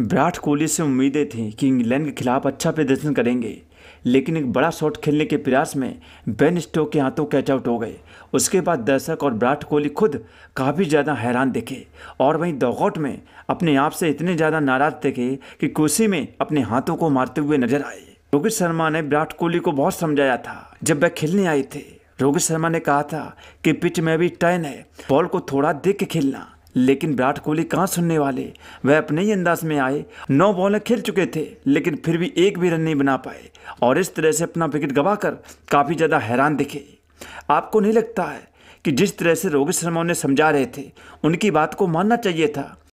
विराट कोहली से उम्मीदें थीं कि इंग्लैंड के खिलाफ अच्छा प्रदर्शन करेंगे लेकिन एक बड़ा शॉट खेलने के प्रयास में बेन स्टोक के हाथों कैच आउट हो गए उसके बाद दर्शक और विराट कोहली खुद काफ़ी ज़्यादा हैरान दिखे और वहीं दौगौट में अपने आप से इतने ज़्यादा नाराज़ दिखे कि कुर्सी में अपने हाथों को मारते हुए नजर आए रोहित शर्मा ने विराट कोहली को बहुत समझाया था जब वह खेलने आए थे रोहित शर्मा ने कहा था कि पिच में भी टर्न है बॉल को थोड़ा देख के खेलना लेकिन विराट कोहली कहाँ सुनने वाले वह अपने ही अंदाज में आए नौ बॉलें खेल चुके थे लेकिन फिर भी एक भी रन नहीं बना पाए और इस तरह से अपना विकेट गवाकर काफ़ी ज़्यादा हैरान दिखे आपको नहीं लगता है कि जिस तरह से रोहित शर्मा उन्हें समझा रहे थे उनकी बात को मानना चाहिए था